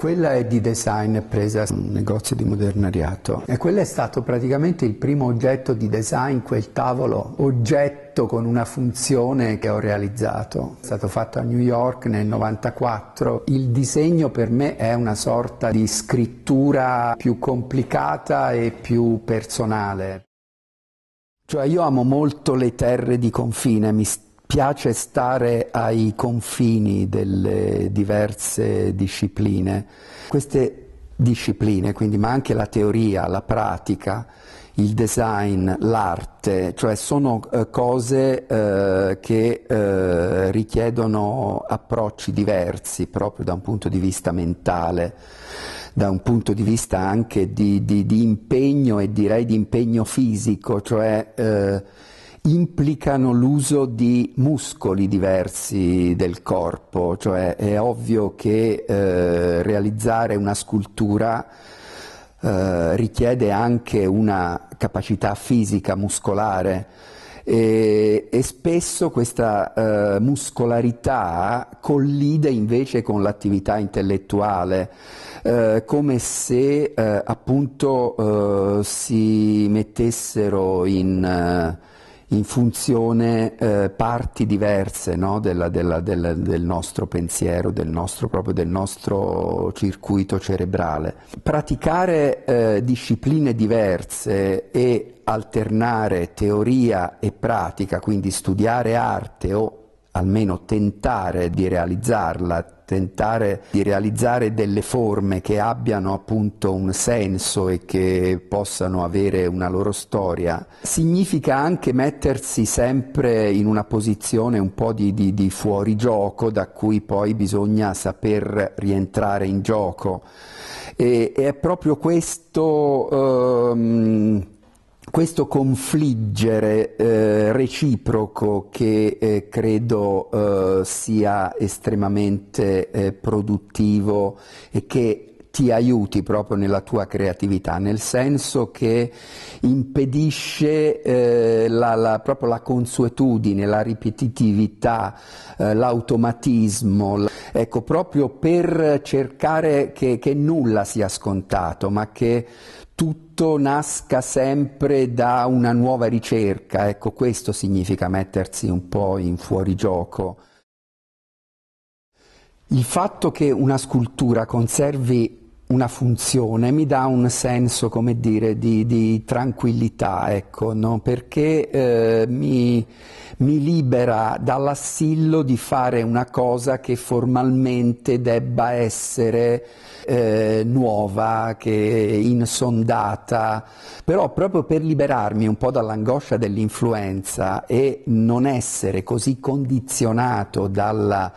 Quella è di design presa da un negozio di modernariato e quello è stato praticamente il primo oggetto di design, quel tavolo oggetto con una funzione che ho realizzato. È stato fatto a New York nel 94. Il disegno per me è una sorta di scrittura più complicata e più personale. Cioè io amo molto le terre di confine, mi piace stare ai confini delle diverse discipline. Queste discipline, quindi, ma anche la teoria, la pratica, il design, l'arte, cioè sono eh, cose eh, che eh, richiedono approcci diversi proprio da un punto di vista mentale, da un punto di vista anche di, di, di impegno e direi di impegno fisico, cioè eh, implicano l'uso di muscoli diversi del corpo, cioè è ovvio che eh, realizzare una scultura eh, richiede anche una capacità fisica muscolare e, e spesso questa eh, muscolarità collide invece con l'attività intellettuale, eh, come se eh, appunto eh, si mettessero in eh, in funzione eh, parti diverse no? della, della, della, del nostro pensiero, del nostro, proprio del nostro circuito cerebrale. Praticare eh, discipline diverse e alternare teoria e pratica, quindi studiare arte o almeno tentare di realizzarla, tentare di realizzare delle forme che abbiano appunto un senso e che possano avere una loro storia, significa anche mettersi sempre in una posizione un po' di, di, di fuorigioco da cui poi bisogna saper rientrare in gioco. E, e è proprio questo... Ehm, questo confliggere eh, reciproco che eh, credo eh, sia estremamente eh, produttivo e che ti aiuti proprio nella tua creatività, nel senso che impedisce eh, la, la, proprio la consuetudine, la ripetitività, eh, l'automatismo, ecco, proprio per cercare che, che nulla sia scontato, ma che tutto nasca sempre da una nuova ricerca, ecco questo significa mettersi un po' in fuorigioco. Il fatto che una scultura conservi una funzione, mi dà un senso, come dire, di, di tranquillità, ecco, no? perché eh, mi, mi, libera dall'assillo di fare una cosa che formalmente debba essere eh, nuova, che insondata, però proprio per liberarmi un po' dall'angoscia dell'influenza e non essere così condizionato dalla,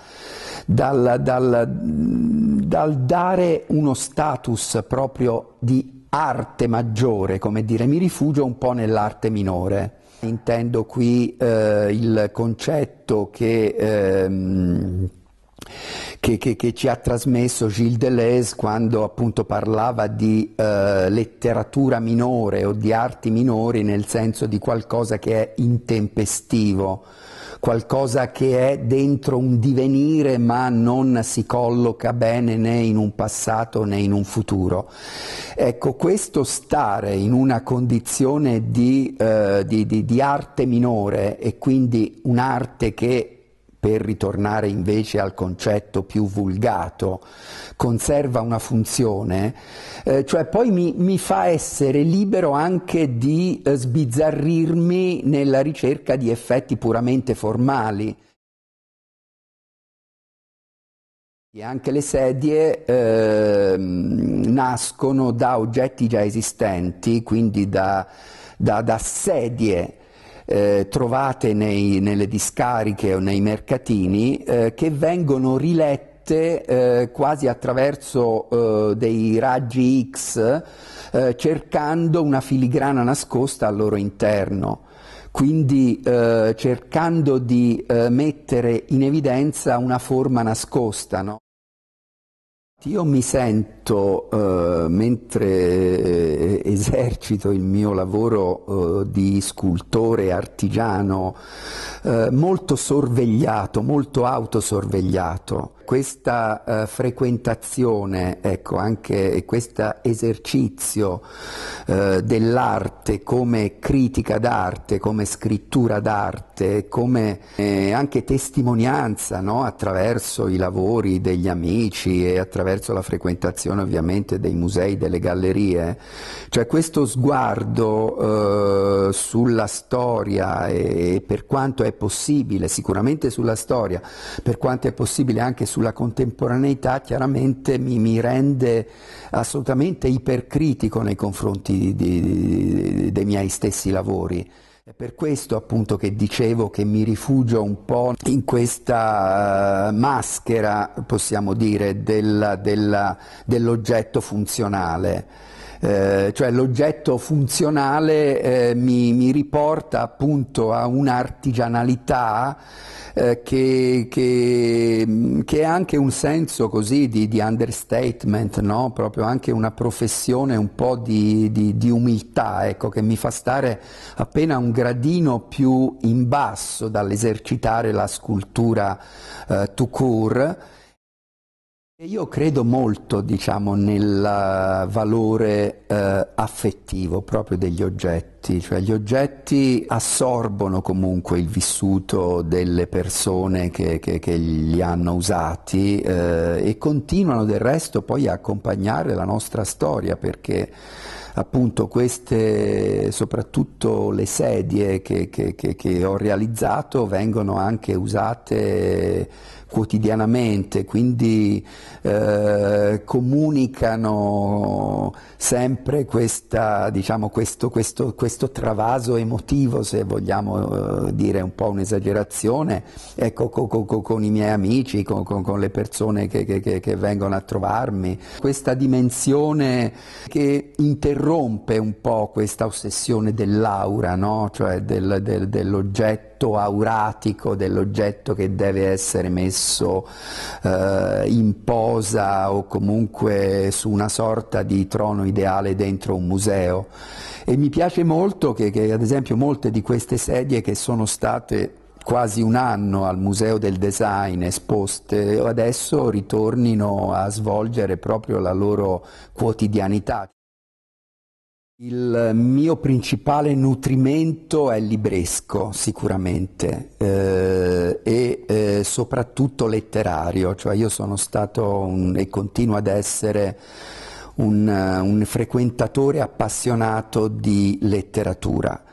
dalla, dalla, dal dare uno stato status proprio di arte maggiore, come dire, mi rifugio un po' nell'arte minore. Intendo qui eh, il concetto che, ehm, che, che, che, ci ha trasmesso Gilles Deleuze quando appunto parlava di eh, letteratura minore o di arti minori nel senso di qualcosa che è intempestivo qualcosa che è dentro un divenire ma non si colloca bene né in un passato né in un futuro. Ecco, questo stare in una condizione di, eh, di, di, di arte minore e quindi un'arte che per ritornare invece al concetto più vulgato, conserva una funzione, eh, cioè poi mi, mi, fa essere libero anche di eh, sbizzarrirmi nella ricerca di effetti puramente formali. E anche le sedie eh, nascono da oggetti già esistenti, quindi da, da, da sedie eh, trovate nei, nelle discariche o nei mercatini eh, che vengono rilette eh, quasi attraverso eh, dei raggi X eh, cercando una filigrana nascosta al loro interno. Quindi eh, cercando di eh, mettere in evidenza una forma nascosta. No? Io mi sento momento, eh, mentre eh, esercito il mio lavoro eh, di scultore artigiano, eh, molto sorvegliato, molto autosorvegliato, questa eh, frequentazione, ecco, anche questo esercizio eh, dell'arte come critica d'arte, come scrittura d'arte, come anche testimonianza no? attraverso i lavori degli amici e attraverso la frequentazione all'interno ovviamente dei musei, delle gallerie. Cioè questo sguardo eh, sulla storia e, e, per quanto è possibile, sicuramente sulla storia, per quanto è possibile anche sulla contemporaneità, chiaramente mi, mi rende assolutamente ipercritico nei confronti di, di, dei miei stessi lavori. Per questo appunto che dicevo che mi rifugio un po' in questa eh, maschera, possiamo dire, della, della, dell'oggetto funzionale. Eh, cioè l'oggetto funzionale eh, mi, mi, riporta appunto a un'artigianalità eh, che, che, che, è anche un senso così di, di understatement, no? proprio anche una professione un po' di, di, di umiltà, ecco, che mi fa stare appena un gradino più in basso dall'esercitare la scultura eh, tout court io credo molto diciamo, nel eh, valore eh, affettivo proprio degli oggetti, cioè gli oggetti assorbono comunque il vissuto delle persone che, che, che li hanno usati eh, e continuano del resto poi a accompagnare la nostra storia perché appunto queste, soprattutto le sedie che, che, che, che, ho realizzato vengono anche usate quotidianamente, quindi eh, eh, comunicano sempre questa, diciamo, questo, questo, questo, travaso emotivo, se vogliamo eh, dire un po' un'esagerazione, ecco, co, co, con i miei amici, con, con, con le persone che, che, che, vengono a trovarmi. Questa dimensione che interrompe un po' questa ossessione dell'aura, no? cioè del, del, dell'oggetto aspetto auratico dell'oggetto che deve essere messo eh, in posa o comunque su una sorta di trono ideale dentro un museo. E mi piace molto che, che ad esempio molte di queste sedie che sono state quasi un anno al Museo del Design esposte, adesso ritornino a svolgere proprio la loro quotidianità. Il mio principale nutrimento è il libresco, sicuramente, eh, e eh, soprattutto letterario, cioè io sono stato un, e continuo ad essere un, eh, un frequentatore appassionato di letteratura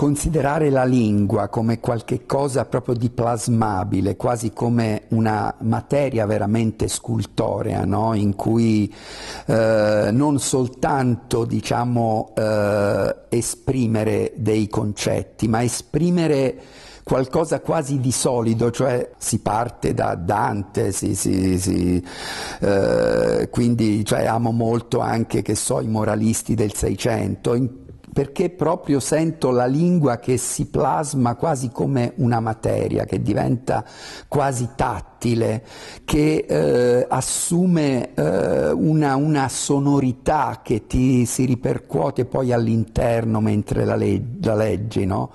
considerare la lingua come qualcosa proprio di plasmabile, quasi come una materia veramente scultorea, no? in cui eh, non soltanto diciamo, eh, esprimere dei concetti, ma esprimere qualcosa quasi di solido, cioè si parte da Dante, si, si, si, eh, quindi cioè, amo molto anche, so, i moralisti del Seicento, perché proprio sento la lingua che si plasma quasi come una materia, che diventa quasi tattile, che eh, assume eh, una, una, sonorità che ti si ripercuote poi all'interno mentre la, leg- la leggi, no?